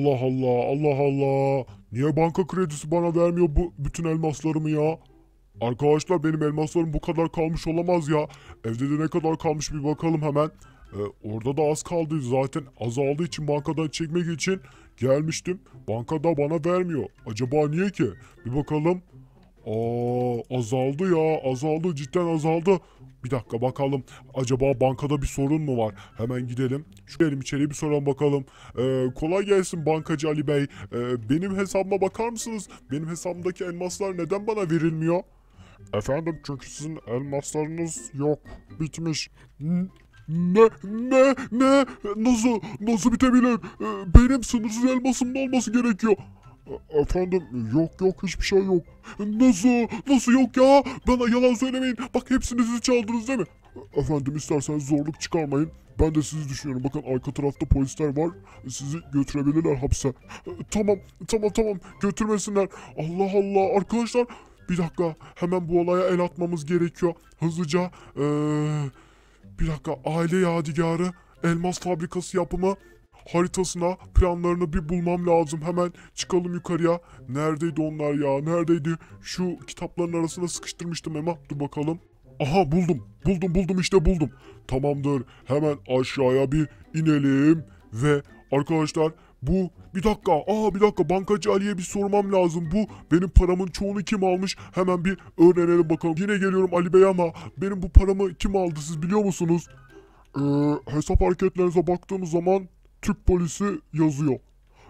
Allah Allah Allah Allah. Niye banka kredisi bana vermiyor bu bütün elmaslarımı ya? Arkadaşlar benim elmaslarım bu kadar kalmış olamaz ya. Evde de ne kadar kalmış bir bakalım hemen. Ee, orada da az kaldı zaten azaldığı için bankadan çekmek için gelmiştim. Bankada bana vermiyor. Acaba niye ki? Bir bakalım. Aa azaldı ya azaldı cidden azaldı. Bir dakika bakalım acaba bankada bir sorun mu var? Hemen gidelim. Şu gidelim içeri bir soralım bakalım. Ee, kolay gelsin bankacı Ali Bey. Ee, benim hesabıma bakar mısınız? Benim hesabımdaki elmaslar neden bana verilmiyor? Efendim çünkü sizin elmaslarınız yok. Bitmiş. ne? Ne? Ne? Nasıl? Nasıl bitebilir? Ee, benim sınırsız elmasımın olması gerekiyor. E, efendim yok yok hiçbir şey yok. E, nasıl? Nasıl yok ya? Bana yalan söylemeyin. Bak hepsini siz çaldınız değil mi? E, efendim isterseniz zorluk çıkarmayın. Ben de sizi düşünüyorum. Bakın arka tarafta polisler var. Sizi götürebilirler hapse. Tamam tamam tamam götürmesinler. Allah Allah arkadaşlar bir dakika hemen bu olaya el atmamız gerekiyor. Hızlıca ee, bir dakika aile yadigarı elmas fabrikası yapımı haritasına planlarını bir bulmam lazım. Hemen çıkalım yukarıya. Neredeydi onlar ya? Neredeydi? Şu kitapların arasına sıkıştırmıştım Emma. Dur bakalım. Aha buldum. Buldum buldum işte buldum. Tamamdır. Hemen aşağıya bir inelim. Ve arkadaşlar bu bir dakika aa bir dakika bankacı Ali'ye bir sormam lazım. Bu benim paramın çoğunu kim almış? Hemen bir öğrenelim bakalım. Yine geliyorum Ali Bey ama benim bu paramı kim aldı siz biliyor musunuz? Ee, hesap hareketlerinize baktığımız zaman Türk polisi yazıyor.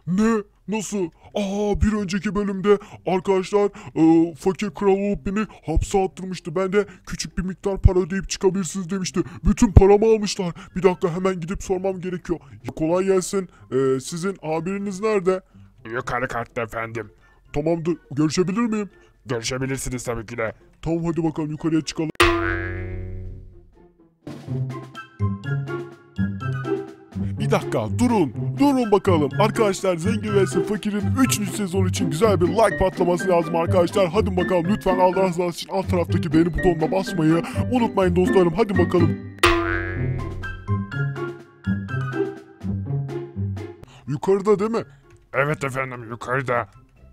Ne? Nasıl? Aa bir önceki bölümde arkadaşlar e, fakir kral olup beni hapse attırmıştı. Ben de küçük bir miktar para ödeyip çıkabilirsiniz demişti. Bütün paramı almışlar. Bir dakika hemen gidip sormam gerekiyor. Kolay gelsin. E, sizin amiriniz nerede? Yukarı katta efendim. Tamamdır. Görüşebilir miyim? Görüşebilirsiniz tabii ki de. Tamam hadi bakalım yukarıya çıkalım. dakika durun. Durun bakalım. Arkadaşlar Zengin vs Fakir'in 3. sezon için güzel bir like patlaması lazım arkadaşlar. Hadi bakalım lütfen Allah razı olsun alt taraftaki beğeni butonuna basmayı unutmayın dostlarım. Hadi bakalım. Yukarıda değil mi? Evet efendim yukarıda.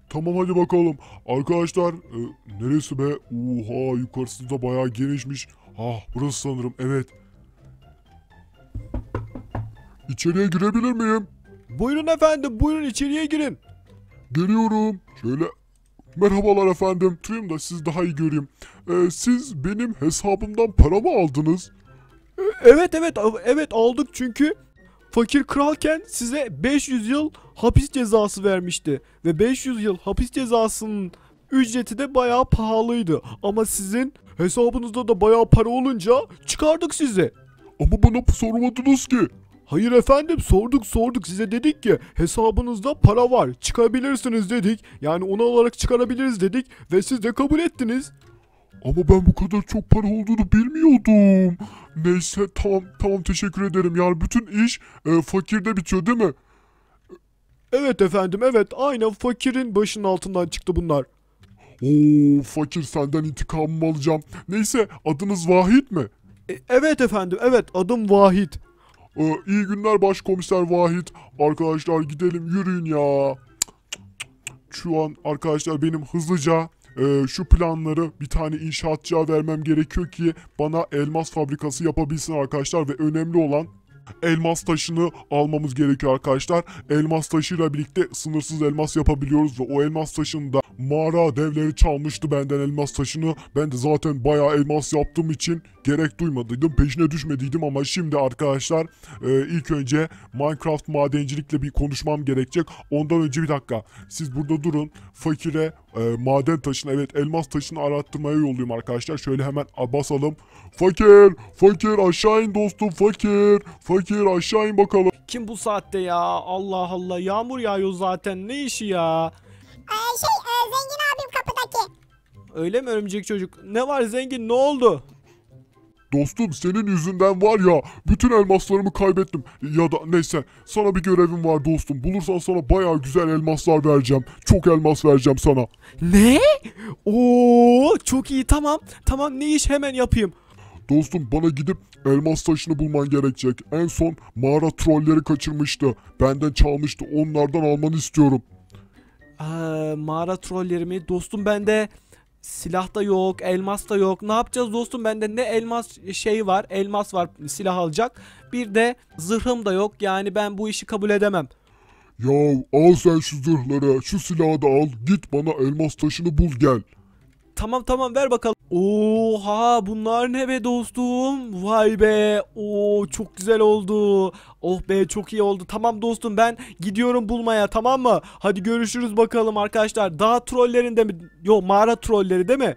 Tamam hadi bakalım. Arkadaşlar e, neresi be? Oha yukarısı da bayağı genişmiş. Ah burası sanırım evet. İçeriye girebilir miyim? Buyurun efendim buyurun içeriye girin. Geliyorum. Şöyle merhabalar efendim. Tutayım da siz daha iyi göreyim. Ee, siz benim hesabımdan para mı aldınız? Ee, evet evet evet aldık çünkü fakir kralken size 500 yıl hapis cezası vermişti. Ve 500 yıl hapis cezasının ücreti de bayağı pahalıydı. Ama sizin hesabınızda da bayağı para olunca çıkardık sizi. Ama bana sormadınız ki. Hayır efendim sorduk sorduk size dedik ki hesabınızda para var çıkabilirsiniz dedik. Yani ona alarak çıkarabiliriz dedik ve siz de kabul ettiniz. Ama ben bu kadar çok para olduğunu bilmiyordum. Neyse tamam tamam teşekkür ederim. Yani bütün iş e, fakirde bitiyor değil mi? Evet efendim evet aynen fakirin başının altından çıktı bunlar. Oo fakir senden intikamımı alacağım. Neyse adınız Vahit mi? E, evet efendim evet adım Vahit. Ee, iyi günler başkomiser Vahit. Arkadaşlar gidelim yürüyün ya. Şu an arkadaşlar benim hızlıca e, şu planları bir tane inşaatçıya vermem gerekiyor ki bana elmas fabrikası yapabilsin arkadaşlar. Ve önemli olan elmas taşını almamız gerekiyor arkadaşlar. Elmas taşıyla birlikte sınırsız elmas yapabiliyoruz ve o elmas taşını da Mağara devleri çalmıştı benden elmas taşını. Ben de zaten bayağı elmas yaptığım için gerek duymadıydım. Peşine düşmediydim ama şimdi arkadaşlar e, ilk önce Minecraft madencilikle bir konuşmam gerekecek. Ondan önce bir dakika. Siz burada durun. Fakire e, maden taşını evet elmas taşını arattırmaya yolluyorum arkadaşlar. Şöyle hemen basalım. Fakir! Fakir aşağı in dostum fakir! Fakir aşağı in bakalım. Kim bu saatte ya? Allah Allah yağmur yağıyor zaten ne işi ya? Ay şey zengin abim kapıdaki. Öyle mi örümcek çocuk? Ne var zengin ne oldu? Dostum senin yüzünden var ya bütün elmaslarımı kaybettim. Ya da neyse sana bir görevim var dostum. Bulursan sana baya güzel elmaslar vereceğim. Çok elmas vereceğim sana. Ne? Oo çok iyi tamam. Tamam ne iş hemen yapayım. Dostum bana gidip elmas taşını bulman gerekecek. En son mağara trolleri kaçırmıştı. Benden çalmıştı. Onlardan almanı istiyorum. Ee, mağara trollerimi. Dostum bende silah da yok, elmas da yok. Ne yapacağız dostum? Bende ne elmas şey var, elmas var silah alacak. Bir de zırhım da yok. Yani ben bu işi kabul edemem. Ya al sen şu zırhları, şu silahı da al. Git bana elmas taşını bul gel. Tamam tamam ver bakalım. Oha bunlar ne be dostum? Vay be. Oo çok güzel oldu. Oh be çok iyi oldu. Tamam dostum ben gidiyorum bulmaya tamam mı? Hadi görüşürüz bakalım arkadaşlar. Dağ trollerinde mi? Yo mağara trolleri değil mi?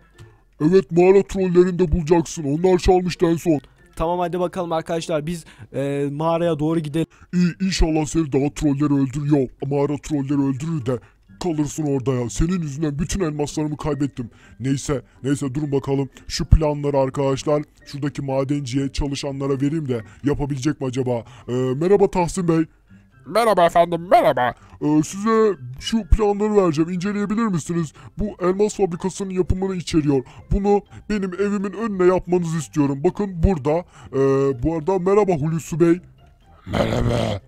Evet mağara trollerinde bulacaksın. Onlar çalmıştan son. Tamam hadi bakalım arkadaşlar biz e, mağaraya doğru gidelim. İyi inşallah seni dağ trolleri öldürüyor. Mağara trolleri öldürür de kalırsın orada ya. Senin yüzünden bütün elmaslarımı kaybettim. Neyse, neyse durun bakalım. Şu planları arkadaşlar şuradaki madenciye çalışanlara vereyim de yapabilecek mi acaba? Ee, merhaba Tahsin Bey. Merhaba efendim, merhaba. Ee, size şu planları vereceğim. inceleyebilir misiniz? Bu elmas fabrikasının yapımını içeriyor. Bunu benim evimin önüne yapmanızı istiyorum. Bakın burada. Ee, bu arada merhaba Hulusi Bey. Merhaba.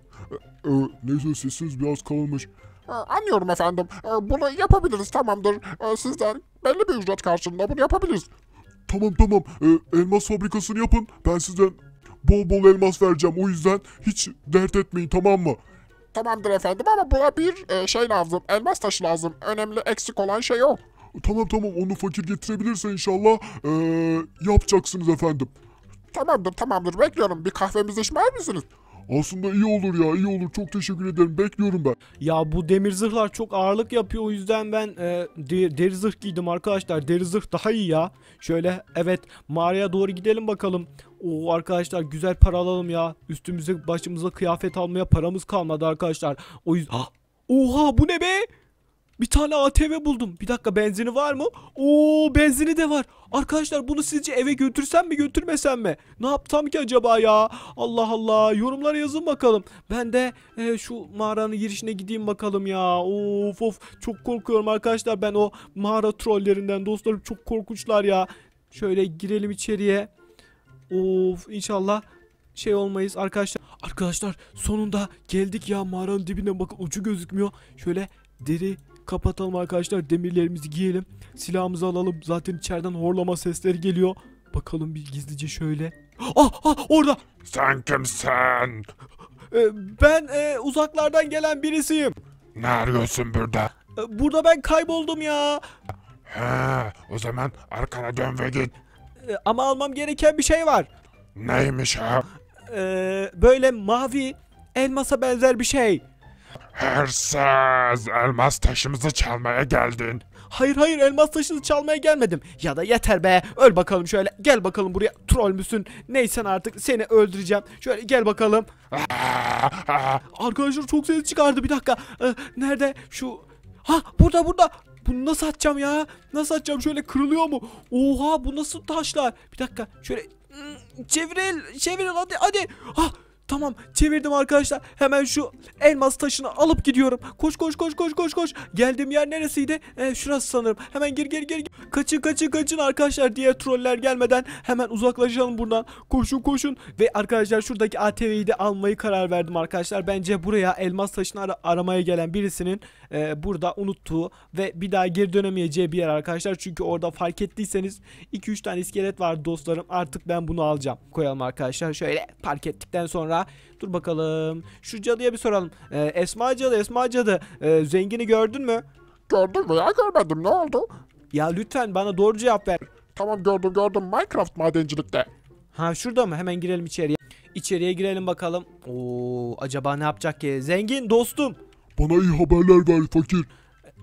Ee, neyse sesiniz biraz kalınmış. Ee, anlıyorum efendim. Ee, bunu yapabiliriz tamamdır. Ee, sizden belli bir ücret karşılığında bunu yapabiliriz. Tamam tamam. elmas fabrikasını yapın. Ben sizden bol bol elmas vereceğim. O yüzden hiç dert etmeyin tamam mı? Tamamdır efendim ama buna bir e, şey lazım. Elmas taşı lazım. Önemli eksik olan şey o. Tamam tamam onu fakir getirebilirse inşallah e, yapacaksınız efendim. Tamamdır tamamdır bekliyorum. Bir kahvemizi içmez misiniz? Aslında iyi olur ya iyi olur çok teşekkür ederim bekliyorum ben. Ya bu demir zırhlar çok ağırlık yapıyor o yüzden ben e, de, deri zırh giydim arkadaşlar. Deri zırh daha iyi ya. Şöyle evet mağaraya doğru gidelim bakalım. Oo arkadaşlar güzel para alalım ya. Üstümüze başımıza kıyafet almaya paramız kalmadı arkadaşlar. O yüzden... ha ah. Oha bu ne be? Bir tane ATV buldum. Bir dakika benzini var mı? Oo benzini de var. Arkadaşlar bunu sizce eve götürsem mi götürmesem mi? Ne yaptım ki acaba ya? Allah Allah yorumlara yazın bakalım. Ben de e, şu mağaranın girişine gideyim bakalım ya. Of of çok korkuyorum arkadaşlar ben o mağara trollerinden. Dostlarım çok korkunçlar ya. Şöyle girelim içeriye. Of inşallah şey olmayız arkadaşlar. Arkadaşlar sonunda geldik ya mağaranın dibine bakın ucu gözükmüyor. Şöyle deri Kapatalım arkadaşlar demirlerimizi giyelim. Silahımızı alalım. Zaten içeriden horlama sesleri geliyor. Bakalım bir gizlice şöyle. Ah ah orada. Sen kimsin? Ee, ben e, uzaklardan gelen birisiyim. Neredesin arıyorsun burada? Ee, burada ben kayboldum ya. He, o zaman arkana dön ve git. Ee, ama almam gereken bir şey var. Neymiş ha? Ee, böyle mavi elmasa benzer bir şey. Hırsız, elmas taşımızı çalmaya geldin. Hayır hayır elmas taşını çalmaya gelmedim. Ya da yeter be öl bakalım şöyle gel bakalım buraya troll müsün neysen artık seni öldüreceğim. Şöyle gel bakalım. Arkadaşlar çok ses çıkardı bir dakika. Ee, nerede şu ha burada burada. Bunu nasıl atacağım ya? Nasıl atacağım? Şöyle kırılıyor mu? Oha bu nasıl taşlar? Bir dakika şöyle hmm, çeviril çeviril hadi hadi. Ah Tamam çevirdim arkadaşlar. Hemen şu elmas taşını alıp gidiyorum. Koş koş koş koş koş koş. Geldiğim yer neresiydi? Ee, şurası sanırım. Hemen gir gir gir. gir. Kaçın kaçın kaçın arkadaşlar. diye troller gelmeden hemen uzaklaşalım buradan. Koşun koşun. Ve arkadaşlar şuradaki ATV'yi de almayı karar verdim arkadaşlar. Bence buraya elmas taşını ara aramaya gelen birisinin e, burada unuttuğu ve bir daha geri dönemeyeceği bir yer arkadaşlar. Çünkü orada fark ettiyseniz 2-3 tane iskelet var dostlarım. Artık ben bunu alacağım. Koyalım arkadaşlar. Şöyle park ettikten sonra sonra dur bakalım. Şu cadıya bir soralım. Ee, Esma cadı Esma cadı ee, zengini gördün mü? Gördüm ya görmedim ne oldu? Ya lütfen bana doğru cevap ver. Tamam gördüm gördüm Minecraft madencilikte. Ha şurada mı? Hemen girelim içeriye. İçeriye girelim bakalım. Oo acaba ne yapacak ki? Zengin dostum. Bana iyi haberler ver fakir.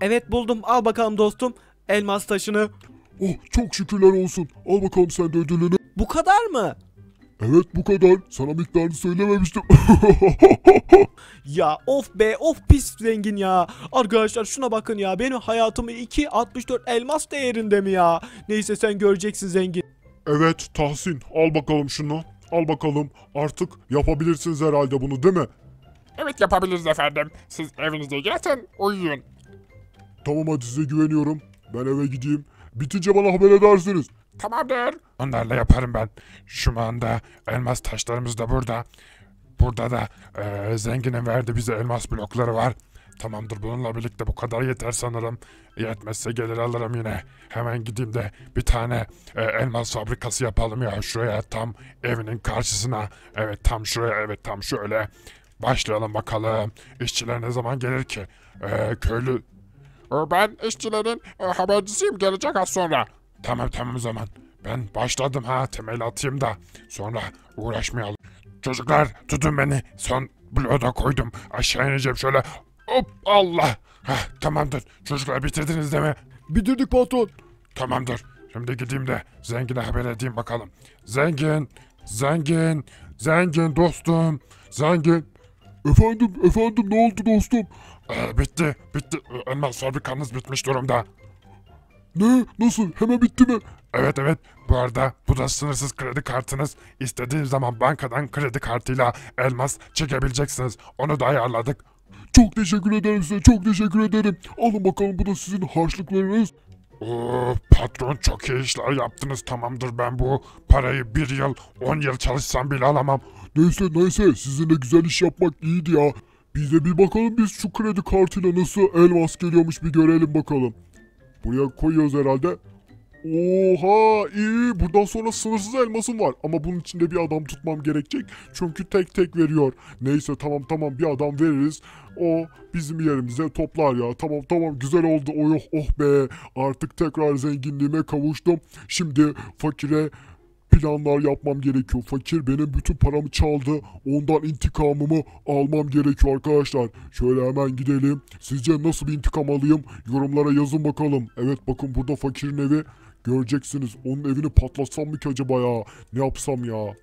Evet buldum. Al bakalım dostum. Elmas taşını. Oh çok şükürler olsun. Al bakalım sen de ödülünü. Bu kadar mı? Evet bu kadar. Sana miktarını söylememiştim. ya of be of pis zengin ya. Arkadaşlar şuna bakın ya. Benim hayatımı 2.64 elmas değerinde mi ya? Neyse sen göreceksin zengin. Evet Tahsin al bakalım şunu. Al bakalım artık yapabilirsiniz herhalde bunu değil mi? Evet yapabiliriz efendim. Siz evinize gelsin uyuyun. Tamam hadi size güveniyorum. Ben eve gideyim. Bitince bana haber edersiniz. Tamamdır. Onlarla yaparım ben. Şu anda elmas taşlarımız da burada. Burada da e, zenginin verdi bize elmas blokları var. Tamamdır bununla birlikte bu kadar yeter sanırım. Yetmezse gelir alırım yine. Hemen gideyim de bir tane e, elmas fabrikası yapalım ya şuraya tam evinin karşısına. Evet tam şuraya evet tam şöyle. Başlayalım bakalım. İşçiler ne zaman gelir ki? E, köylü... E, ben işçilerin e, habercisiyim gelecek az sonra. Tamam tamam o zaman. Ben başladım ha temel atayım da sonra uğraşmayalım. Çocuklar tutun beni. Son bloğa da koydum. Aşağı ineceğim şöyle. Hop Allah. Heh, tamamdır. Çocuklar bitirdiniz değil mi? Bitirdik patron. Tamamdır. Şimdi gideyim de zengine haber edeyim bakalım. Zengin, zengin, zengin dostum, zengin. Efendim, efendim ne oldu dostum? Ee, bitti, bitti. Ee, Elmas fabrikanız bitmiş durumda. Ne? Nasıl? Hemen bitti mi? Evet evet. Bu arada bu da sınırsız kredi kartınız. İstediğiniz zaman bankadan kredi kartıyla elmas çekebileceksiniz. Onu da ayarladık. Çok teşekkür ederim size. Çok teşekkür ederim. Alın bakalım bu da sizin harçlıklarınız. Oo, patron çok iyi işler yaptınız tamamdır ben bu parayı bir yıl on yıl çalışsam bile alamam. Neyse neyse sizinle güzel iş yapmak iyiydi ya. Biz bir bakalım biz şu kredi kartıyla nasıl elmas geliyormuş bir görelim bakalım. Buraya koyuyoruz herhalde. Oha iyi buradan sonra sınırsız elmasım var ama bunun içinde bir adam tutmam gerekecek çünkü tek tek veriyor. Neyse tamam tamam bir adam veririz o bizim yerimize toplar ya tamam tamam güzel oldu oh oh be artık tekrar zenginliğime kavuştum. Şimdi fakire planlar yapmam gerekiyor. Fakir benim bütün paramı çaldı. Ondan intikamımı almam gerekiyor arkadaşlar. Şöyle hemen gidelim. Sizce nasıl bir intikam alayım? Yorumlara yazın bakalım. Evet bakın burada fakirin evi. Göreceksiniz. Onun evini patlatsam mı ki acaba ya? Ne yapsam ya?